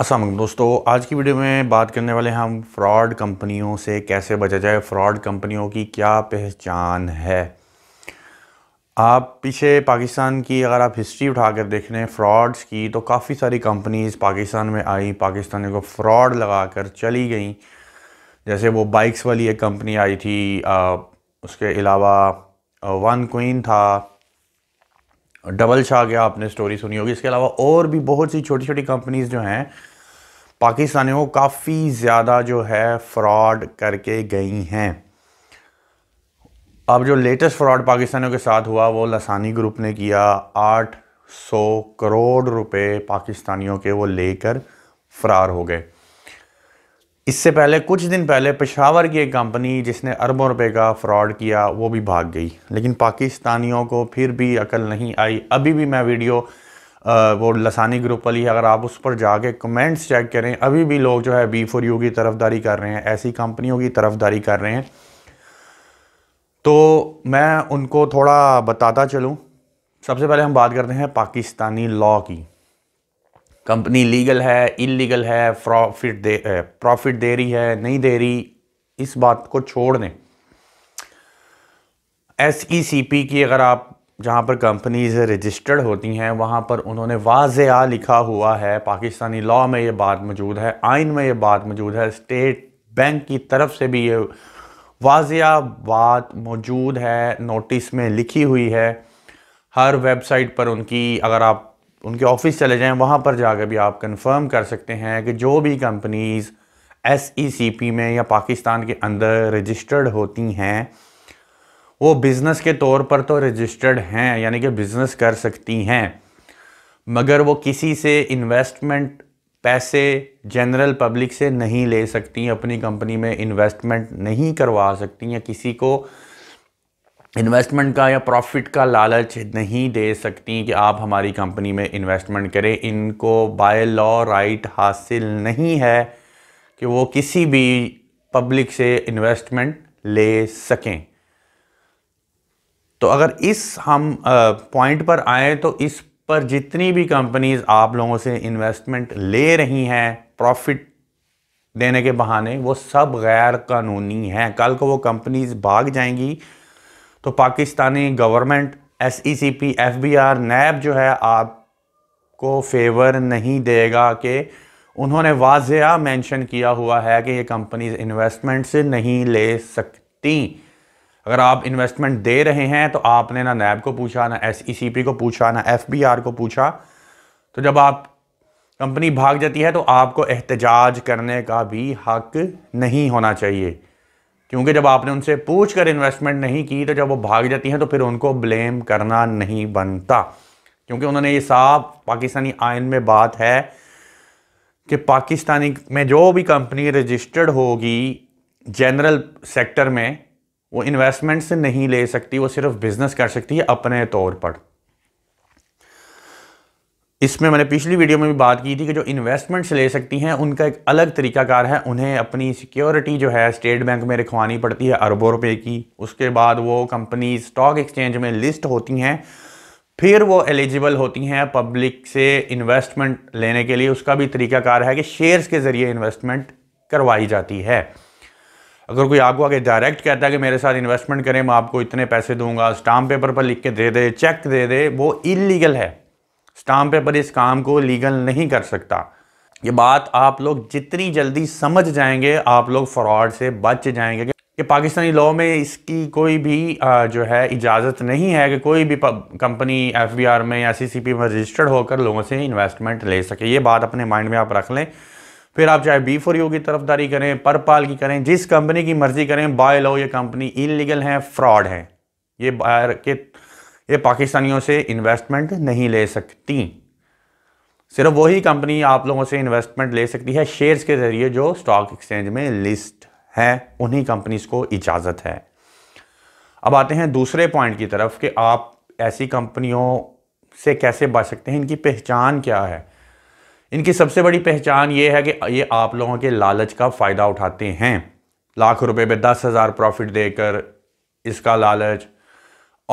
असलम दोस्तों आज की वीडियो में बात करने वाले हैं हम फ्रॉड कंपनियों से कैसे बचा जाए फ्रॉड कंपनियों की क्या पहचान है आप पीछे पाकिस्तान की अगर आप हिस्ट्री उठा कर देख रहे हैं फ्रॉड्स की तो काफ़ी सारी कंपनीज़ पाकिस्तान में आई पाकिस्तानियों को फ्रॉड लगा कर चली गई जैसे वो बाइक्स वाली एक कंपनी आई थी आ, उसके अलावा वन क्वीन था डबल शाह गया आपने स्टोरी सुनी होगी इसके अलावा और भी बहुत सी छोटी छोटी कंपनीज़ जो हैं पाकिस्तानियों को काफ़ी ज़्यादा जो है फ्रॉड करके गई हैं अब जो लेटेस्ट फ्रॉड पाकिस्तानियों के साथ हुआ वो लसानी ग्रुप ने किया आठ सौ करोड़ रुपए पाकिस्तानियों के वो लेकर फ़रार हो गए इससे पहले कुछ दिन पहले पेशावर की एक कंपनी जिसने अरबों रुपए का फ्रॉड किया वो भी भाग गई लेकिन पाकिस्तानियों को फिर भी अकल नहीं आई अभी भी मैं वीडियो आ, वो लसानी ग्रुप वाली है अगर आप उस पर जाके कमेंट्स चेक करें अभी भी लोग जो है बी फोर यू की तरफदारी कर रहे हैं ऐसी कंपनियों की तरफदारी कर रहे हैं तो मैं उनको थोड़ा बताता चलूँ सबसे पहले हम बात करते हैं पाकिस्तानी लॉ की कंपनी लीगल है इलीगल है प्रॉफिट दे प्रॉफिट दे रही है नहीं दे रही इस बात को छोड़ दें एस ई सी पी की अगर आप जहाँ पर कंपनीज रजिस्टर्ड होती हैं वहाँ पर उन्होंने वाजया लिखा हुआ है पाकिस्तानी लॉ में ये बात मौजूद है आइन में ये बात मौजूद है स्टेट बैंक की तरफ से भी ये वाजिया बात मौजूद है नोटिस में लिखी हुई है हर वेबसाइट पर उनकी अगर आप उनके ऑफिस चले जाएं वहाँ पर जाकर भी आप कंफर्म कर सकते हैं कि जो भी companies S E C P में या पाकिस्तान के अंदर रजिस्टर्ड होती हैं वो बिज़नेस के तौर पर तो रजिस्टर्ड हैं यानी कि बिज़नेस कर सकती हैं मगर वो किसी से इन्वेस्टमेंट पैसे जनरल पब्लिक से नहीं ले सकती अपनी कंपनी में इन्वेस्टमेंट नहीं करवा सकती या किसी को इन्वेस्टमेंट का या प्रॉफिट का लालच नहीं दे सकती कि आप हमारी कंपनी में इन्वेस्टमेंट करें इनको बाय लॉ राइट हासिल नहीं है कि वो किसी भी पब्लिक से इन्वेस्टमेंट ले सकें तो अगर इस हम पॉइंट पर आए तो इस पर जितनी भी कंपनीज आप लोगों से इन्वेस्टमेंट ले रही हैं प्रॉफिट देने के बहाने वो सब गैर कानूनी हैं कल को वो कंपनीज भाग जाएंगी तो Pakistani government S E C P F B R NAB जो है आपको फेवर नहीं देगा कि उन्होंने वाजिया मेंशन किया हुआ है कि ये कंपनीज इन्वेस्टमेंट से नहीं ले सकती अगर आप इन्वेस्टमेंट दे रहे हैं तो आपने ना नैब को पूछा ना एस ई सी पी को पूछा ना एफ बी आर को पूछा तो जब आप कंपनी भाग जाती है तो आपको एहतजाज करने का भी हक नहीं होना चाहिए क्योंकि जब आपने उनसे पूछ कर इन्वेस्टमेंट नहीं की तो जब वो भाग जाती हैं तो फिर उनको ब्लेम करना नहीं बनता क्योंकि उन्होंने ये साफ पाकिस्तानी आयन में बात है कि पाकिस्तानी में जो भी कंपनी रजिस्टर्ड होगी जनरल सेक्टर में वो इन्वेस्टमेंट से नहीं ले सकती वो सिर्फ बिज़नेस कर सकती है अपने तौर पर इसमें मैंने पिछली वीडियो में भी बात की थी कि जो इन्वेस्टमेंट्स ले सकती हैं उनका एक अलग तरीकाकार है उन्हें अपनी सिक्योरिटी जो है स्टेट बैंक में रखवानी पड़ती है अरबों रुपए की उसके बाद वो कंपनी स्टॉक एक्सचेंज में लिस्ट होती हैं फिर वो एलिजिबल होती हैं पब्लिक से इन्वेस्टमेंट लेने के लिए उसका भी तरीकाकार है कि शेयर्स के ज़रिए इन्वेस्टमेंट करवाई जाती है अगर कोई आपको आगे डायरेक्ट कहता है कि मेरे साथ इन्वेस्टमेंट करें मैं आपको इतने पैसे दूंगा स्टाम्प पेपर पर लिख के दे दे चेक दे दे वो इलीगल है स्टाम्प पेपर इस काम को लीगल नहीं कर सकता ये बात आप लोग जितनी जल्दी समझ जाएंगे आप लोग फ्रॉड से बच जाएंगे कि पाकिस्तानी लॉ में इसकी कोई भी जो है इजाज़त नहीं है कि कोई भी कंपनी एफबीआर में या सीसीपी में रजिस्टर्ड होकर लोगों से इन्वेस्टमेंट ले सके ये बात अपने माइंड में आप रख लें फिर आप चाहे बी फोर यू की तरफदारी करें पर पाल की करें जिस कंपनी की मर्जी करें बाय लॉ ये कंपनी इलीगल हैं फ्रॉड हैं ये बाहर के ये पाकिस्तानियों से इन्वेस्टमेंट नहीं ले सकती सिर्फ वही कंपनी आप लोगों से इन्वेस्टमेंट ले सकती है शेयर्स के ज़रिए जो स्टॉक एक्सचेंज में लिस्ट हैं उन्हीं कंपनीज को इजाज़त है अब आते हैं दूसरे पॉइंट की तरफ कि आप ऐसी कंपनियों से कैसे बच सकते हैं इनकी पहचान क्या है इनकी सबसे बड़ी पहचान ये है कि ये आप लोगों के लालच का फ़ायदा उठाते हैं लाख रुपए पे दस हज़ार प्रॉफिट देकर इसका लालच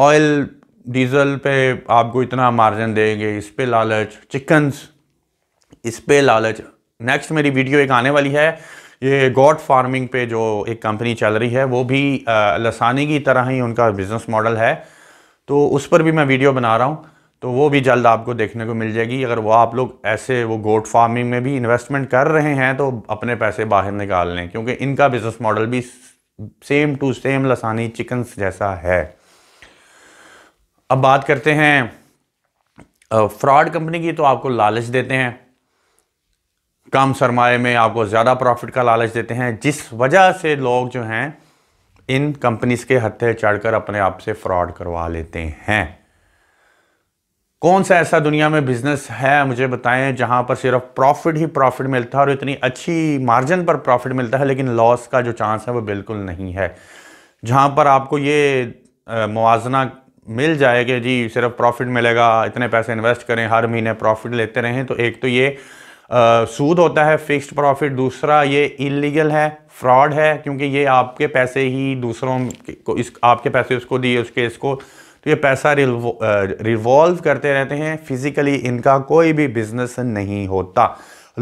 ऑयल डीज़ल पे आपको इतना मार्जिन देंगे इस पे लालच चिकन्स इस पे लालच नेक्स्ट मेरी वीडियो एक आने वाली है ये गॉड फार्मिंग पे जो एक कंपनी चल रही है वो भी लसानी की तरह ही उनका बिज़नेस मॉडल है तो उस पर भी मैं वीडियो बना रहा हूँ तो वो भी जल्द आपको देखने को मिल जाएगी अगर वो आप लोग ऐसे वो गोट फार्मिंग में भी इन्वेस्टमेंट कर रहे हैं तो अपने पैसे बाहर निकाल लें क्योंकि इनका बिज़नेस मॉडल भी same to same Lasani chickens जैसा है अब बात करते हैं फ्रॉड कंपनी की तो आपको लालच देते हैं कम सरमाए में आपको ज़्यादा प्रॉफिट का लालच देते हैं जिस वजह से लोग जो हैं इन कंपनीज़ के हत्थे चढ़कर अपने आप से फ्रॉड करवा लेते हैं कौन सा ऐसा दुनिया में बिज़नेस है मुझे बताएं जहां पर सिर्फ प्रॉफिट ही प्रॉफिट मिलता है और इतनी अच्छी मार्जिन पर प्रॉफिट मिलता है लेकिन लॉस का जो चांस है वो बिल्कुल नहीं है जहां पर आपको ये मुवजना मिल जाए कि जी सिर्फ प्रॉफिट मिलेगा इतने पैसे इन्वेस्ट करें हर महीने प्रॉफिट लेते रहें तो एक तो ये आ, सूद होता है फिक्स्ड प्रॉफिट दूसरा ये इलीगल है फ्रॉड है क्योंकि ये आपके पैसे ही दूसरों को इस आपके पैसे उसको दिए उसके इसको तो ये पैसा रिवॉल्व रिवॉल्व करते रहते हैं फिज़िकली इनका कोई भी बिज़नेस नहीं होता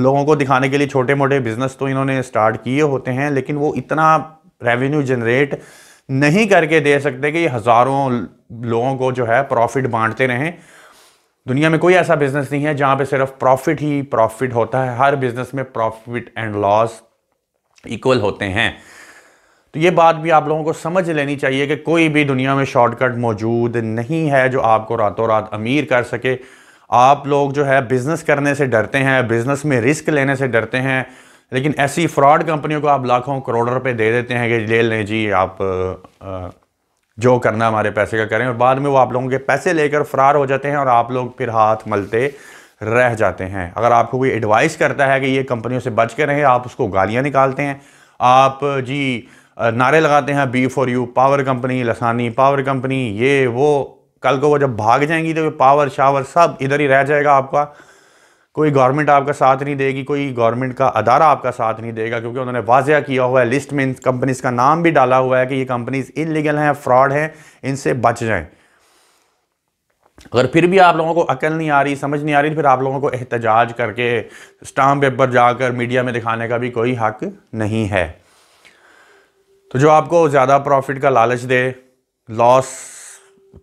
लोगों को दिखाने के लिए छोटे मोटे बिज़नेस तो इन्होंने स्टार्ट किए होते हैं लेकिन वो इतना रेवेन्यू जनरेट नहीं करके दे सकते कि हज़ारों लोगों को जो है प्रॉफिट बांटते रहें दुनिया में कोई ऐसा बिजनेस नहीं है जहां पे सिर्फ प्रॉफिट ही प्रॉफिट होता है हर बिजनेस में प्रॉफिट एंड लॉस इक्वल होते हैं तो ये बात भी आप लोगों को समझ लेनी चाहिए कि कोई भी दुनिया में शॉर्टकट मौजूद नहीं है जो आपको रातों रात अमीर कर सके आप लोग जो है बिज़नेस करने से डरते हैं बिज़नेस में रिस्क लेने से डरते हैं लेकिन ऐसी फ्रॉड कंपनियों को आप लाखों करोड़ों रुपए दे देते हैं कि ले लें जी आप जो करना हमारे पैसे का करें और बाद में वो आप लोगों के पैसे लेकर फरार हो जाते हैं और आप लोग फिर हाथ मलते रह जाते हैं अगर आपको कोई एडवाइस करता है कि ये कंपनियों से बच के रहें आप उसको गालियाँ निकालते हैं आप जी नारे लगाते हैं B for you power company Lasani power company ये वो कल को वो जब भाग जाएंगी तो पावर शावर सब इधर ही रह जाएगा आपका कोई गवर्नमेंट आपका साथ नहीं देगी कोई गवर्नमेंट का अदारा आपका साथ नहीं देगा क्योंकि उन्होंने वाजह किया हुआ है लिस्ट में इन कंपनीज़ का नाम भी डाला हुआ है कि ये कंपनीज़ इलीगल हैं फ्रॉड हैं इनसे बच जाएं अगर फिर भी आप लोगों को अकल नहीं आ रही समझ नहीं आ रही फिर आप लोगों को एहतजाज करके स्टाम्प पेपर जाकर मीडिया में दिखाने का भी कोई हक नहीं है तो जो आपको ज़्यादा प्रॉफिट का लालच दे लॉस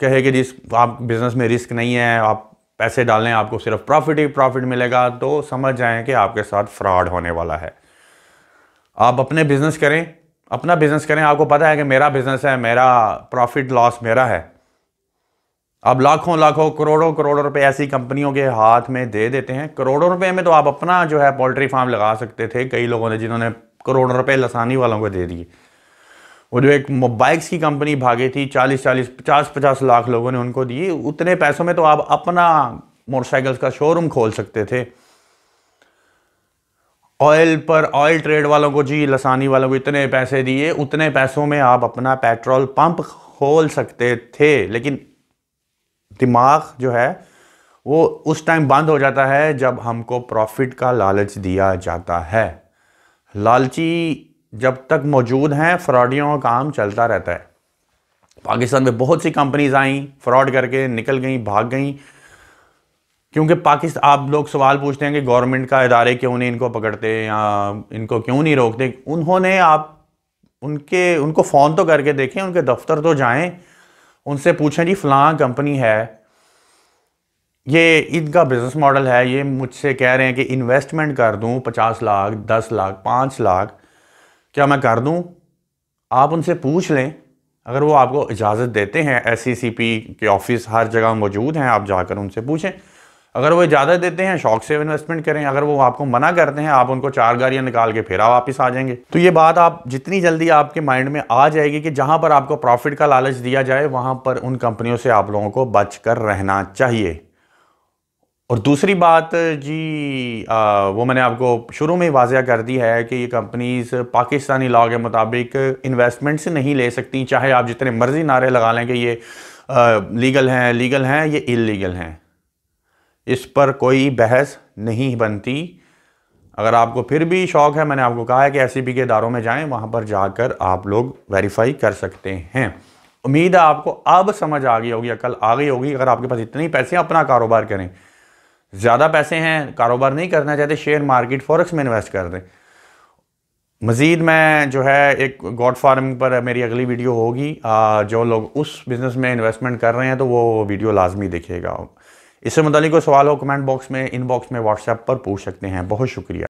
कहे कि जिस आप बिज़नेस में रिस्क नहीं है आप पैसे डालें आपको सिर्फ प्रॉफिट ही प्रॉफिट मिलेगा तो समझ जाएं कि आपके साथ फ्रॉड होने वाला है आप अपने बिजनेस करें अपना बिजनेस करें आपको पता है कि मेरा बिजनेस है मेरा प्रॉफिट लॉस मेरा है आप लाखों लाखों करोड़ों करोड़ों रुपए ऐसी कंपनियों के हाथ में दे देते हैं करोड़ों रुपए में तो आप अपना जो है पोल्ट्री फार्म लगा सकते थे कई लोगों ने जिन्होंने करोड़ों रुपए लसानी वालों को दे दिए वो जो एक बाइक्स की कंपनी भागी थी चालीस चालीस पचास पचास लाख लोगों ने उनको दी उतने पैसों में तो आप अपना मोटरसाइकिल्स का शोरूम खोल सकते थे ऑयल पर ऑयल ट्रेड वालों को जी लसानी वालों को इतने पैसे दिए उतने पैसों में आप अपना पेट्रोल पंप खोल सकते थे लेकिन दिमाग जो है वो उस टाइम बंद हो जाता है जब हमको प्रॉफिट का लालच दिया जाता है लालची जब तक मौजूद हैं फ्रॉडियों का काम चलता रहता है पाकिस्तान में बहुत सी कंपनीज आई फ्रॉड करके निकल गई भाग गई क्योंकि पाकिस्तान आप लोग सवाल पूछते हैं कि गवर्नमेंट का इदारे क्यों नहीं इनको पकड़ते या इनको क्यों नहीं रोकते उन्होंने आप उनके उनको फ़ोन तो करके देखें उनके दफ्तर तो जाएं उनसे पूछें जी फलां कंपनी है ये इनका बिज़नेस मॉडल है ये मुझसे कह रहे हैं कि इन्वेस्टमेंट कर दूँ पचास लाख दस लाख पाँच लाख क्या मैं कर दूं आप उनसे पूछ लें अगर वो आपको इजाज़त देते हैं एस e के ऑफ़िस हर जगह मौजूद हैं आप जाकर उनसे पूछें अगर वो इजाज़त देते हैं शौक से इन्वेस्टमेंट करें अगर वो आपको मना करते हैं आप उनको चार गाड़ियाँ निकाल के फिर वापस आ जाएंगे तो ये बात आप जितनी जल्दी आपके माइंड में आ जाएगी कि जहाँ पर आपको प्रॉफिट का लालच दिया जाए वहाँ पर उन कंपनियों से आप लोगों को बच कर रहना चाहिए और दूसरी बात जी आ, वो मैंने आपको शुरू में ही कर दी है कि ये कंपनीज़ पाकिस्तानी लॉ के मुताबिक इन्वेस्टमेंट से नहीं ले सकती चाहे आप जितने मर्जी नारे लगा लें कि ये आ, लीगल हैं लीगल हैं ये इलीगल हैं इस पर कोई बहस नहीं बनती अगर आपको फिर भी शौक़ है मैंने आपको कहा है कि एस e के इदारों में जाएँ वहाँ पर जाकर आप लोग वेरीफाई कर सकते हैं उम्मीद है आपको अब समझ आ गई होगी अकल आ गई होगी अगर आपके पास इतने पैसे अपना कारोबार करें ज़्यादा पैसे हैं कारोबार नहीं करना चाहते शेयर मार्केट फॉरेक्स में इन्वेस्ट कर दें मज़ीद मैं जो है एक गॉड फार्म पर मेरी अगली वीडियो होगी जो लोग उस बिज़नेस में इन्वेस्टमेंट कर रहे हैं तो वो वीडियो लाजमी दिखेगा इससे मुतल कोई सवाल हो कमेंट बॉक्स में इन बॉक्स में व्हाट्सएप पर पूछ सकते हैं बहुत शुक्रिया